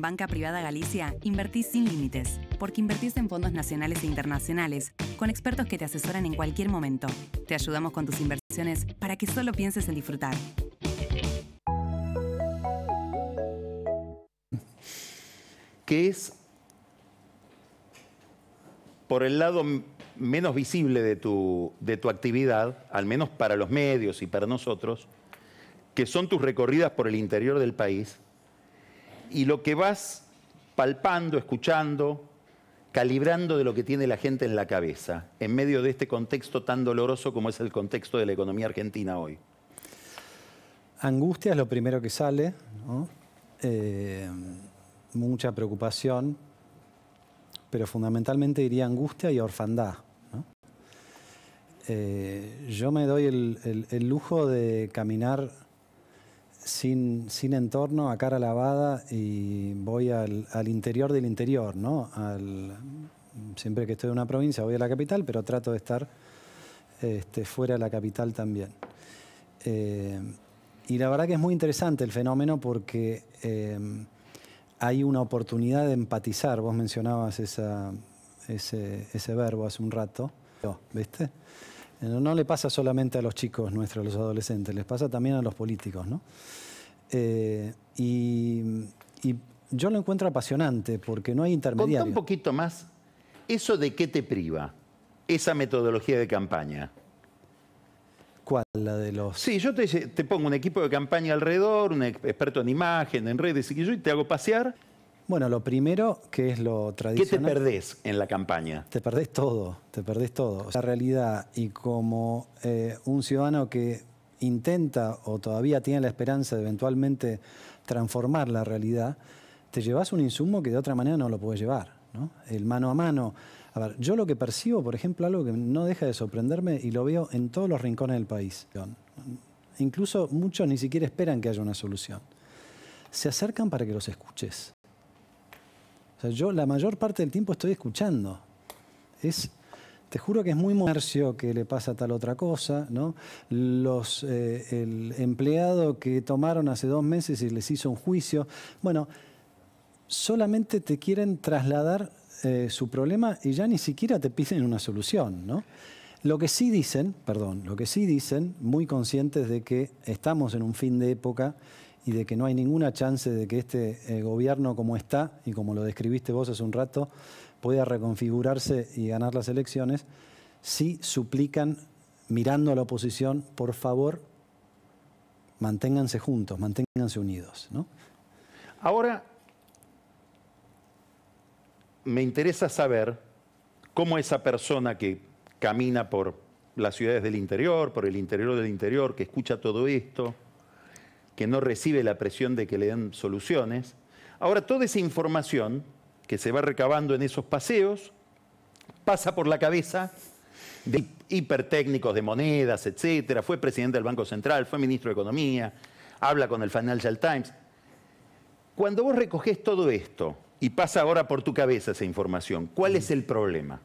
Banca Privada Galicia, invertís sin límites, porque invertís en fondos nacionales e internacionales, con expertos que te asesoran en cualquier momento. Te ayudamos con tus inversiones para que solo pienses en disfrutar. ¿Qué es por el lado menos visible de tu, de tu actividad, al menos para los medios y para nosotros, que son tus recorridas por el interior del país, y lo que vas palpando, escuchando, calibrando de lo que tiene la gente en la cabeza, en medio de este contexto tan doloroso como es el contexto de la economía argentina hoy. Angustia es lo primero que sale, eh, mucha preocupación, pero fundamentalmente diría angustia y orfandad. Eh, yo me doy el lujo de caminar sin, entorno, a cara lavada, y voy al, interior del interior, ¿no? siempre que estoy en una provincia voy a la capital, pero trato de estar este, fuera de la capital también. Eh, y la verdad que es muy interesante el fenómeno porque eh, hay una oportunidad de empatizar. Vos mencionabas ese, ese verbo hace un rato, ¿viste? No le pasa solamente a los chicos nuestros, a los adolescentes, les pasa también a los políticos, ¿no? Eh, y, yo lo encuentro apasionante porque no hay intermediarios. Contá un poquito más, ¿eso de qué te priva? Esa metodología de campaña. ¿Cuál? La de los. Sí, yo te, pongo un equipo de campaña alrededor, un experto en imagen, en redes yo, y te hago pasear bueno, lo primero, que es lo tradicional. ¿Qué te perdés en la campaña? Te perdés todo, te perdés todo. La realidad, y como eh, un ciudadano que intenta o todavía tiene la esperanza de eventualmente transformar la realidad, te llevas un insumo que de otra manera no lo puedes llevar. ¿no? El mano a mano. A ver, yo lo que percibo, por ejemplo, algo que no deja de sorprenderme y lo veo en todos los rincones del país. Incluso muchos ni siquiera esperan que haya una solución. Se acercan para que los escuches yo la mayor parte del tiempo estoy escuchando. Es, te juro que es muy comercio que le pasa tal otra cosa, ¿no? Los, eh, el empleado que tomaron hace dos meses y les hizo un juicio. Bueno, solamente te quieren trasladar eh, su problema y ya ni siquiera te piden una solución, ¿no? Lo que sí dicen, perdón, lo que sí dicen, muy conscientes de que estamos en un fin de época y de que no hay ninguna chance de que este eh, gobierno como está, y como lo describiste vos hace un rato, pueda reconfigurarse y ganar las elecciones, si suplican, mirando a la oposición, por favor, manténganse juntos, manténganse unidos. ¿no? Ahora, me interesa saber cómo esa persona que camina por las ciudades del interior, por el interior del interior, que escucha todo esto, que no recibe la presión de que le den soluciones. Ahora, toda esa información que se va recabando en esos paseos pasa por la cabeza de hipertécnicos de monedas, etcétera. Fue presidente del Banco Central, fue ministro de Economía, habla con el Financial Times. Cuando vos recogés todo esto y pasa ahora por tu cabeza esa información, ¿cuál es el problema?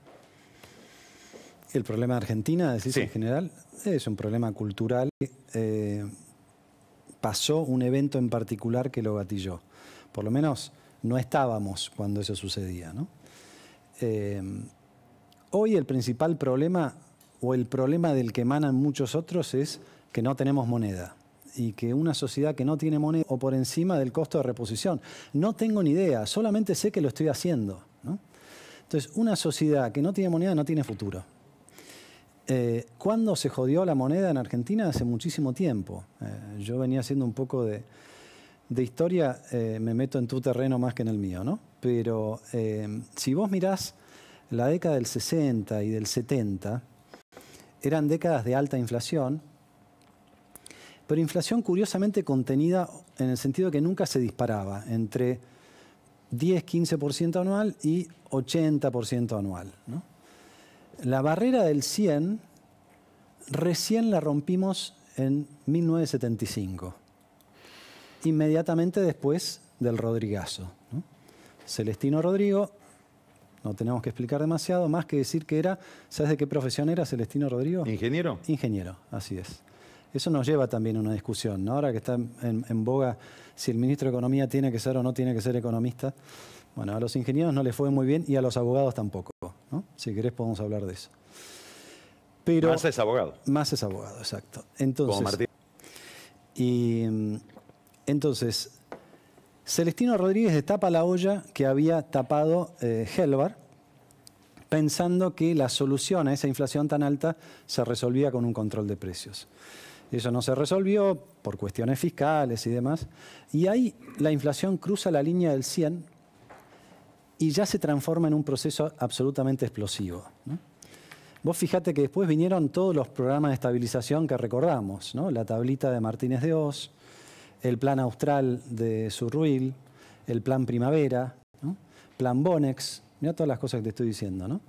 El problema de Argentina, decís en general, es un problema cultural. Eh, pasó un evento en particular que lo gatilló. Por lo menos no estábamos cuando eso sucedía. Eh, hoy el principal problema, o el problema del que emanan muchos otros, es que no tenemos moneda y que una sociedad que no tiene moneda o por encima del costo de reposición. No tengo ni idea, solamente sé que lo estoy haciendo. Entonces, una sociedad que no tiene moneda no tiene futuro. Eh, ¿Cuándo se jodió la moneda en Argentina? Hace muchísimo tiempo. Eh, yo venía haciendo un poco de, historia, eh, me meto en tu terreno más que en el mío, ¿no? Pero si vos mirás la década del 60 y del 70, eran décadas de alta inflación, pero inflación curiosamente contenida en el sentido que nunca se disparaba, entre 10-15% anual y 80% anual, ¿no? La barrera del 100 recién la rompimos en 1975, inmediatamente después del Rodrigazo. Celestino Rodrigo, no tenemos que explicar demasiado, más que decir que era, ¿sabes de qué profesión era Celestino Rodrigo? Ingeniero. Ingeniero, así es. Eso nos lleva también a una discusión, ahora que está en boga si el ministro de Economía tiene que ser o no tiene que ser economista. Bueno, a los ingenieros no les fue muy bien y a los abogados tampoco. Si querés podemos hablar de eso. más es abogado. Más es abogado, exacto. Entonces, Y mm, entonces, Celestino Rodríguez destapa la olla que había tapado eh, pensando que la solución a esa inflación tan alta se resolvía con un control de precios. Eso no se resolvió por cuestiones fiscales y demás. Y ahí la inflación cruza la línea del 100 y ya se transforma en un proceso absolutamente explosivo. Vos fijate que después vinieron todos los programas de estabilización que recordamos, la tablita de Martínez de Oz, el plan austral de Surruil, el plan primavera, plan Bonex, mira todas las cosas que te estoy diciendo. ¿no?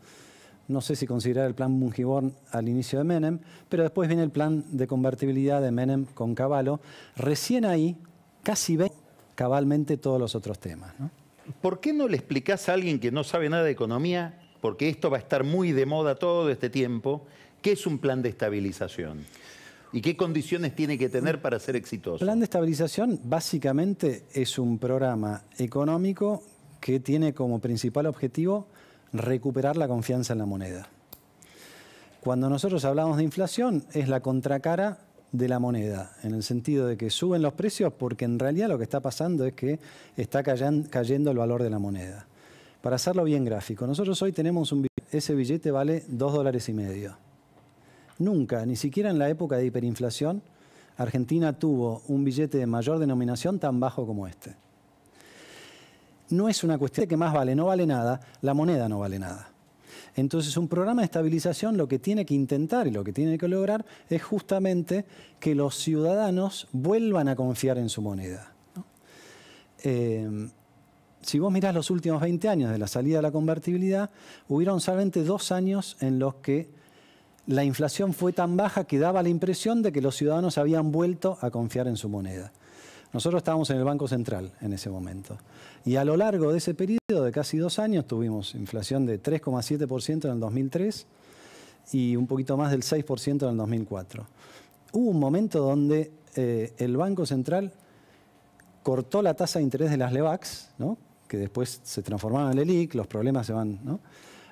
sé si considerar el plan Mungiborn al inicio de Menem, pero después viene el plan de convertibilidad de Menem con Caballo. Recién ahí casi ve cabalmente todos los otros temas. ¿no? ¿por qué no le explicás a alguien que no sabe nada de economía, porque esto va a estar muy de moda todo este tiempo, qué es un plan de estabilización? ¿Y qué condiciones tiene que tener para ser exitoso? El plan de estabilización básicamente es un programa económico que tiene como principal objetivo recuperar la confianza en la moneda. Cuando nosotros hablamos de inflación, es la contracara de la moneda, en el sentido de que suben los precios porque en realidad lo que está pasando es que está cayendo el valor de la moneda. Para hacerlo bien gráfico, nosotros hoy tenemos un billete, ese billete vale dos dólares y medio. Nunca, ni siquiera en la época de hiperinflación, Argentina tuvo un billete de mayor denominación tan bajo como este. No es una cuestión de que más vale, no vale nada, la moneda no vale nada. Entonces un programa de estabilización lo que tiene que intentar y lo que tiene que lograr es justamente que los ciudadanos vuelvan a confiar en su moneda. Eh, si vos mirás los últimos 20 años de la salida de la convertibilidad, hubieron solamente dos años en los que la inflación fue tan baja que daba la impresión de que los ciudadanos habían vuelto a confiar en su moneda. Nosotros estábamos en el Banco Central en ese momento. Y a lo largo de ese periodo de casi dos años tuvimos inflación de 3,7% en el 2003 y un poquito más del 6% en el 2004. Hubo un momento donde eh, el Banco Central cortó la tasa de interés de las LEVACs, que después se transformaron en el ELIC, los problemas se van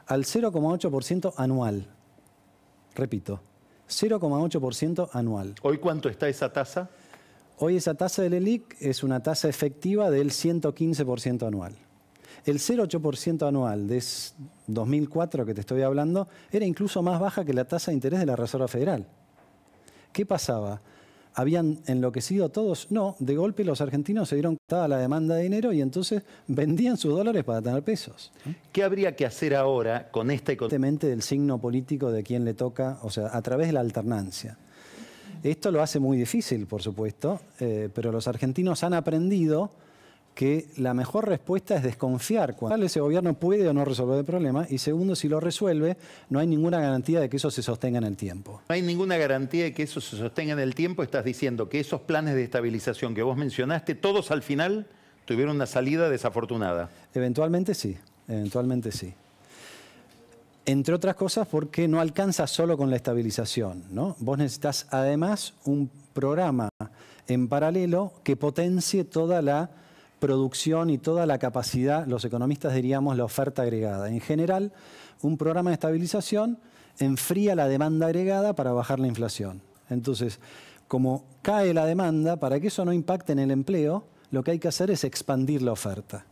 al 0,8% anual. Repito, 0,8% anual. ¿Hoy cuánto está esa tasa? Hoy esa tasa del ELIC es una tasa efectiva del 115% anual. El 0,8% anual de 2004 que te estoy hablando era incluso más baja que la tasa de interés de la Reserva Federal. ¿Qué pasaba? ¿Habían enloquecido todos? No, de golpe los argentinos se dieron cuenta de la demanda de dinero y entonces vendían sus dólares para tener pesos. ¿Qué habría que hacer ahora con esta economía? del signo político de quien le toca, o sea, a través de la alternancia. Esto lo hace muy difícil, por supuesto, eh, pero los argentinos han aprendido que la mejor respuesta es desconfiar cuando ese gobierno puede o no resolver el problema y segundo, si lo resuelve, no hay ninguna garantía de que eso se sostenga en el tiempo. No hay ninguna garantía de que eso se sostenga en el tiempo, estás diciendo que esos planes de estabilización que vos mencionaste, todos al final tuvieron una salida desafortunada. Eventualmente sí, eventualmente sí. Entre otras cosas porque no alcanza solo con la estabilización, ¿no? Vos necesitas además un programa en paralelo que potencie toda la producción y toda la capacidad, los economistas diríamos la oferta agregada. En general, un programa de estabilización enfría la demanda agregada para bajar la inflación. Entonces, como cae la demanda, para que eso no impacte en el empleo, lo que hay que hacer es expandir la oferta.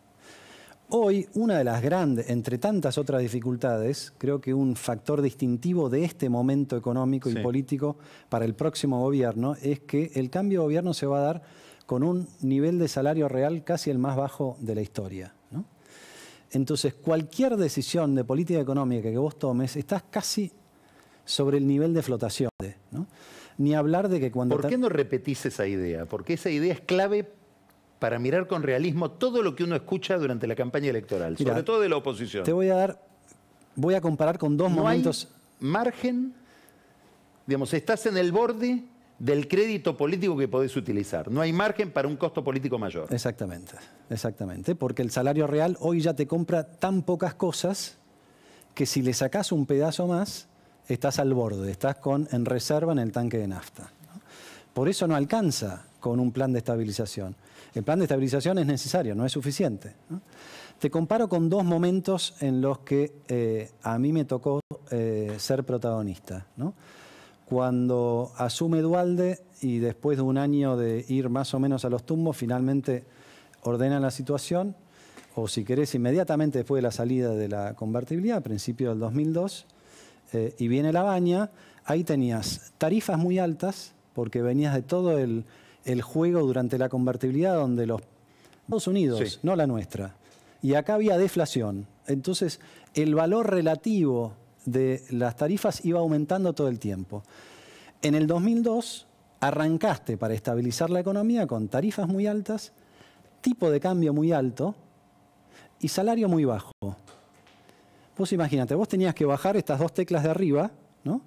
Hoy, una de las grandes, entre tantas otras dificultades, creo que un factor distintivo de este momento económico y político para el próximo gobierno es que el cambio de gobierno se va a dar con un nivel de salario real casi el más bajo de la historia. Entonces, cualquier decisión de política económica que vos tomes, estás casi sobre el nivel de flotación. Ni hablar de que cuando... ¿Por qué no repetís esa idea? Porque esa idea es clave para mirar con realismo todo lo que uno escucha durante la campaña electoral, sobre todo de la oposición. Te voy a dar, voy a comparar con dos no momentos. Hay margen, digamos, estás en el borde del crédito político que podés utilizar. No hay margen para un costo político mayor. Exactamente, exactamente, porque el salario real hoy ya te compra tan pocas cosas que si le sacás un pedazo más, estás al borde, estás con, en reserva en el tanque de nafta. Por eso no alcanza con un plan de estabilización. El plan de estabilización es necesario, no es suficiente. Te comparo con dos momentos en los que eh, a mí me tocó eh, ser protagonista. Cuando asume Dualde y después de un año de ir más o menos a los tumbos, finalmente ordena la situación, o si querés, inmediatamente después de la salida de la convertibilidad, a principios del 2002, eh, y viene la baña, ahí tenías tarifas muy altas, porque venías de todo el el juego durante la convertibilidad donde los Estados Unidos, no la nuestra. Y acá había deflación. Entonces, el valor relativo de las tarifas iba aumentando todo el tiempo. En el 2002 arrancaste para estabilizar la economía con tarifas muy altas, tipo de cambio muy alto y salario muy bajo. Vos imagínate, vos tenías que bajar estas dos teclas de arriba, ¿no?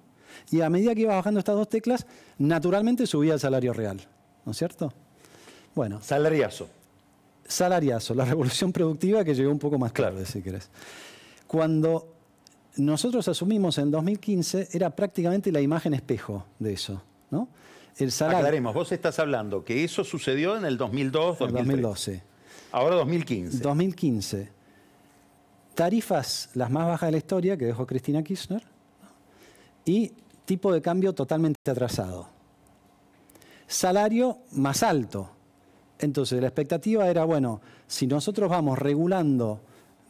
Y a medida que ibas bajando estas dos teclas, naturalmente subía el salario real. ¿no es cierto? Bueno. Salariazo. Salariazo, la revolución productiva que llegó un poco más tarde, claro. si querés. Cuando nosotros asumimos en 2015, era prácticamente la imagen espejo de eso, ¿no? El salario... Aclaremos, vos estás hablando que eso sucedió en el 2002, 2012. Ahora 2015. 2015. Tarifas las más bajas de la historia que dejó Cristina Kirchner y tipo de cambio totalmente atrasado salario más alto. Entonces, la expectativa era, bueno, si nosotros vamos regulando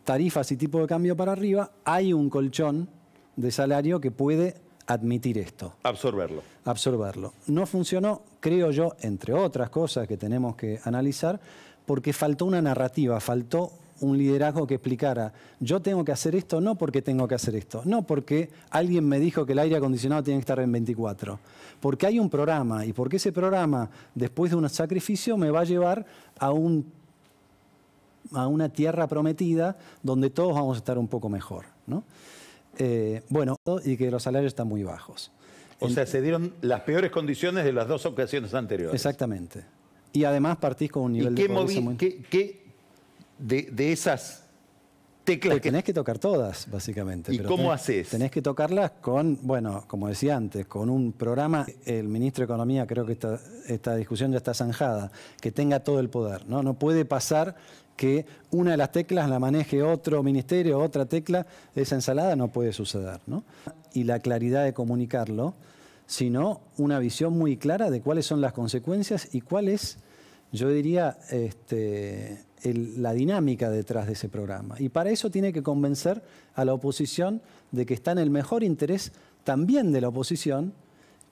tarifas y tipo de cambio para arriba, hay un colchón de salario que puede admitir esto. Absorberlo. Absorberlo. No funcionó, creo yo, entre otras cosas que tenemos que analizar, porque faltó una narrativa, faltó un liderazgo que explicara, yo tengo que hacer esto no porque tengo que hacer esto, no porque alguien me dijo que el aire acondicionado tiene que estar en 24, porque hay un programa y porque ese programa, después de un sacrificio, me va a llevar a, un, a una tierra prometida donde todos vamos a estar un poco mejor. Eh, bueno, y que los salarios están muy bajos. O sea, se dieron las peores condiciones de las dos ocasiones anteriores. Exactamente. Y además partís con un nivel de de, esas teclas. que... Tenés que tocar todas, básicamente. ¿Y cómo haces? Tenés que tocarlas con, bueno, como decía antes, con un programa. El ministro de Economía, creo que esta, esta discusión ya está zanjada, que tenga todo el poder. No, no puede pasar que una de las teclas la maneje otro ministerio, otra tecla, esa ensalada no puede suceder. Y la claridad de comunicarlo, sino una visión muy clara de cuáles son las consecuencias y cuáles, yo diría, este, la dinámica detrás de ese programa. Y para eso tiene que convencer a la oposición de que está en el mejor interés también de la oposición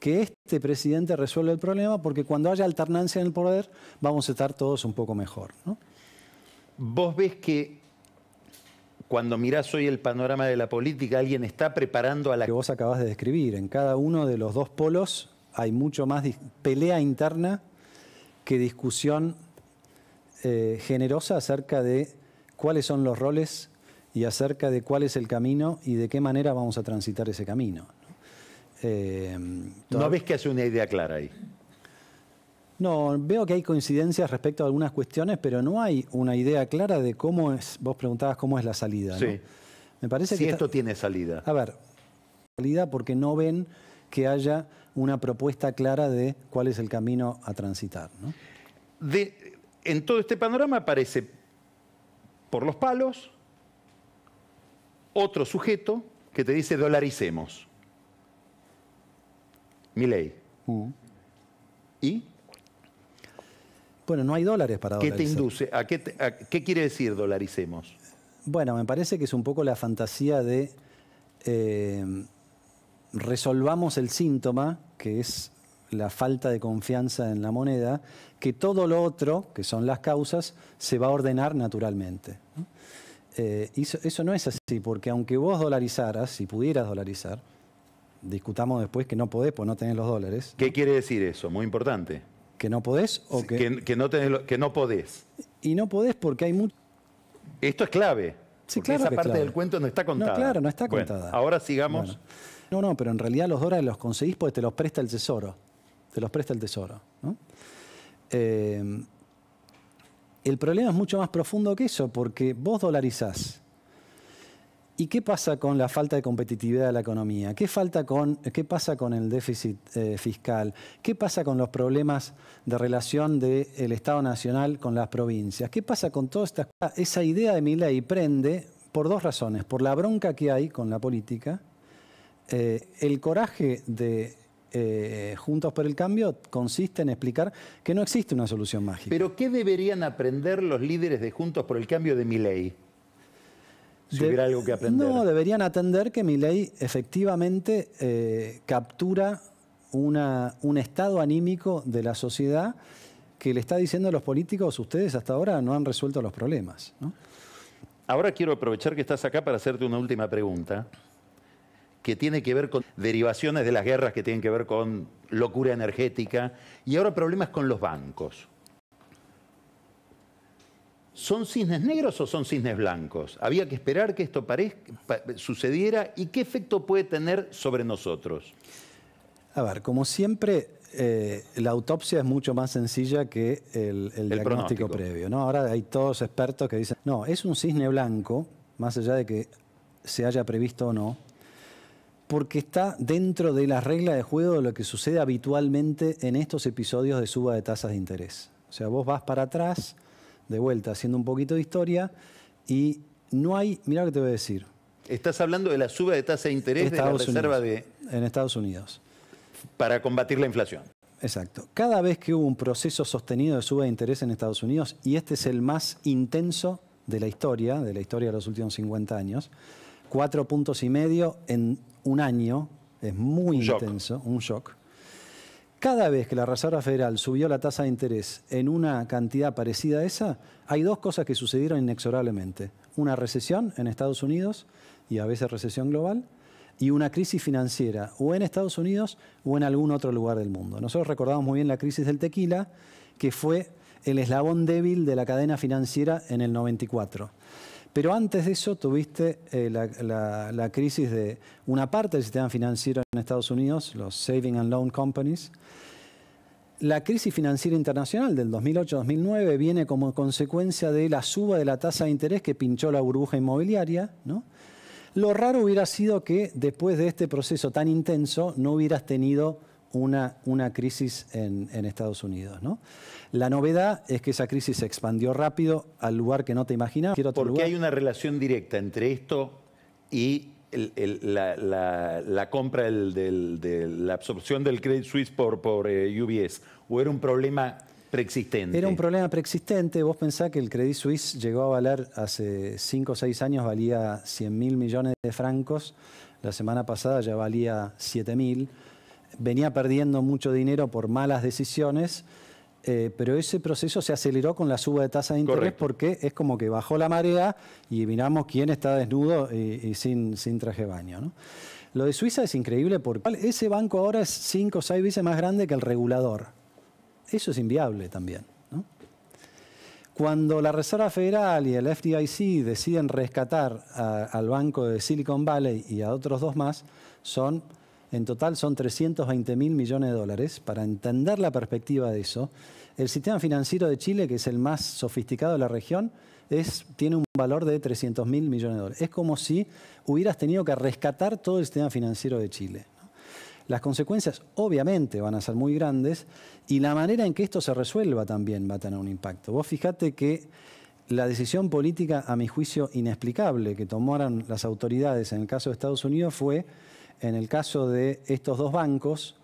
que este presidente resuelva el problema, porque cuando haya alternancia en el poder vamos a estar todos un poco mejor. ¿Vos ves que cuando mirás hoy el panorama de la política, alguien está preparando a la... Que vos acabas de describir, en cada uno de los dos polos hay mucho más pelea interna que discusión eh, generosa acerca de cuáles son los roles y acerca de cuál es el camino y de qué manera vamos a transitar ese camino. ¿No eh, ves que hace una idea clara ahí? No, veo que hay coincidencias respecto a algunas cuestiones, pero no hay una idea clara de cómo es, vos preguntabas cómo es la salida. Sí. Me parece si que esto tiene salida. A ver, salida porque no ven que haya una propuesta clara de cuál es el camino a transitar. De, en todo este panorama aparece por los palos otro sujeto que te dice dolaricemos. Mi ley. Mm. ¿Y? Bueno, no hay dólares para ¿Qué te induce? qué, quiere decir dolaricemos? Bueno, me parece que es un poco la fantasía de eh, resolvamos el síntoma, que es la falta de confianza en la moneda, que todo lo otro, que son las causas, se va a ordenar naturalmente. Eh, eso, no es así, porque aunque vos dolarizaras, si pudieras dolarizar, discutamos después que no podés, pues no tenés los dólares. ¿Qué quiere decir eso? Muy importante. ¿Que no podés o que...? Que, no, que no podés. Y no podés porque hay mucho... Esto es clave. Sí, claro esa parte del cuento no está contada. claro, no está contada. ahora sigamos. No, no, pero en realidad los dólares los conseguís porque te los presta el Tesoro te los presta el Tesoro. Eh, el problema es mucho más profundo que eso, porque vos dolarizás. ¿Y qué pasa con la falta de competitividad de la economía? ¿Qué, falta con, qué pasa con el déficit eh, fiscal? ¿Qué pasa con los problemas de relación del Estado Nacional con las provincias? ¿Qué pasa con toda esta... Esa idea de mi ley prende por dos razones. Por la bronca que hay con la política, eh, el coraje de eh, Juntos por el Cambio consiste en explicar que no existe una solución mágica. Pero ¿qué deberían aprender los líderes de Juntos por el Cambio de mi ley? Si algo que aprender. No, deberían atender que mi ley efectivamente eh, captura un estado anímico de la sociedad que le está diciendo a los políticos, ustedes hasta ahora no han resuelto los problemas. Ahora quiero aprovechar que estás acá para hacerte una última pregunta que tiene que ver con derivaciones de las guerras, que tienen que ver con locura energética, y ahora problemas con los bancos. ¿Son cisnes negros o son cisnes blancos? Había que esperar que esto sucediera y qué efecto puede tener sobre nosotros. A ver, como siempre, eh, la autopsia es mucho más sencilla que el, diagnóstico previo. Ahora hay todos expertos que dicen, no, es un cisne blanco, más allá de que se haya previsto o no, porque está dentro de las regla de juego de lo que sucede habitualmente en estos episodios de suba de tasas de interés. O sea, vos vas para atrás, de vuelta, haciendo un poquito de historia, y no hay, mira lo que te voy a decir. Estás hablando de la suba de tasa de interés de la Reserva de... En Estados Unidos. Para combatir la inflación. Exacto. Cada vez que hubo un proceso sostenido de suba de interés en Estados Unidos, y este es el más intenso de la historia, de la historia de los últimos 50 años, cuatro puntos y medio en un año, es muy intenso, un shock. Cada vez que la Reserva Federal subió la tasa de interés en una cantidad parecida a esa, hay dos cosas que sucedieron inexorablemente. Una recesión en Estados Unidos y a veces recesión global, y una crisis financiera o en Estados Unidos o en algún otro lugar del mundo. Nosotros recordamos muy bien la crisis del tequila, que fue el eslabón débil de la cadena financiera en el 94. Pero antes de eso tuviste eh, la, crisis de una parte del sistema financiero en Estados Unidos, los Saving and Loan Companies. La crisis financiera internacional del 2008-2009 viene como consecuencia de la suba de la tasa de interés que pinchó la burbuja inmobiliaria. ¿no? Lo raro hubiera sido que después de este proceso tan intenso no hubieras tenido una, crisis en, Estados Unidos. ¿no? La novedad es que esa crisis se expandió rápido al lugar que no te imaginabas. Porque hay una relación directa entre esto y la, compra, de la absorción del Credit Suisse por, por eh, UBS. ¿O era un problema preexistente? Era un problema preexistente. Vos pensás que el Credit Suisse llegó a valer hace 5 o 6 años, valía 100 mil millones de francos. La semana pasada ya valía 7 mil venía perdiendo mucho dinero por malas decisiones, eh, pero ese proceso se aceleró con la suba de tasa de interés porque es como que bajó la marea y miramos quién está desnudo eh, y, sin, sin, traje de baño. Lo de Suiza es increíble porque ese banco ahora es 5 o 6 veces más grande que el regulador. Eso es inviable también. Cuando la Reserva Federal y el FDIC deciden rescatar al banco de Silicon Valley y a otros dos más, son en total son 320 mil millones de dólares. Para entender la perspectiva de eso, el sistema financiero de Chile, que es el más sofisticado de la región, tiene un valor de 300 mil millones de dólares. Es como si hubieras tenido que rescatar todo el sistema financiero de Chile. Las consecuencias obviamente van a ser muy grandes y la manera en que esto se resuelva también va a tener un impacto. Vos fijate que la decisión política, a mi juicio, inexplicable que tomaron las autoridades en el caso de Estados Unidos fue en el caso de estos dos bancos,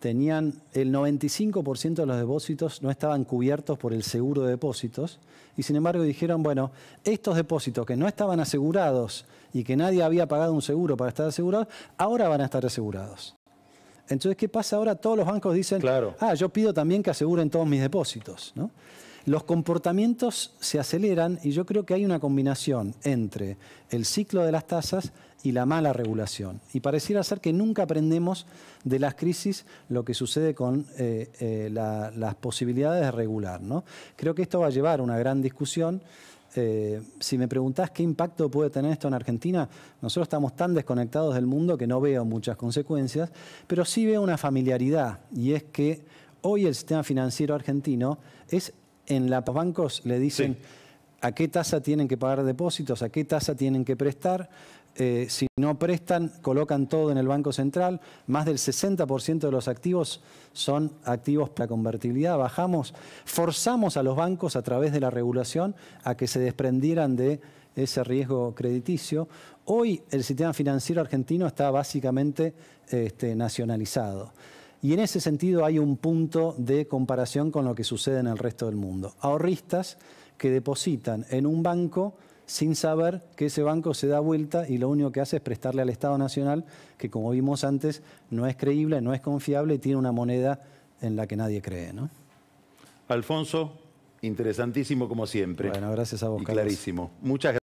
tenían el 95% de los depósitos no estaban cubiertos por el seguro de depósitos y sin embargo dijeron, bueno, estos depósitos que no estaban asegurados y que nadie había pagado un seguro para estar asegurados, ahora van a estar asegurados. Entonces, ¿qué pasa ahora? Todos los bancos dicen, ah, yo pido también que aseguren todos mis depósitos. ¿no? los comportamientos se aceleran y yo creo que hay una combinación entre el ciclo de las tasas y la mala regulación. Y pareciera ser que nunca aprendemos de las crisis lo que sucede con eh, eh, las posibilidades de regular. ¿no? Creo que esto va a llevar a una gran discusión. Eh, si me preguntás qué impacto puede tener esto en Argentina, nosotros estamos tan desconectados del mundo que no veo muchas consecuencias, pero sí veo una familiaridad y es que hoy el sistema financiero argentino es en los bancos le dicen a qué tasa tienen que pagar depósitos, a qué tasa tienen que prestar. Eh, si no prestan, colocan todo en el Banco Central. Más del 60% de los activos son activos para convertibilidad. Bajamos, forzamos a los bancos a través de la regulación a que se desprendieran de ese riesgo crediticio. Hoy el sistema financiero argentino está básicamente este, nacionalizado. Y en ese sentido hay un punto de comparación con lo que sucede en el resto del mundo. Ahorristas que depositan en un banco sin saber que ese banco se da vuelta y lo único que hace es prestarle al Estado Nacional, que como vimos antes, no es creíble, no es confiable y tiene una moneda en la que nadie cree. ¿no? Alfonso, interesantísimo como siempre. Bueno, gracias a vos. Y clarísimo. Muchas gracias.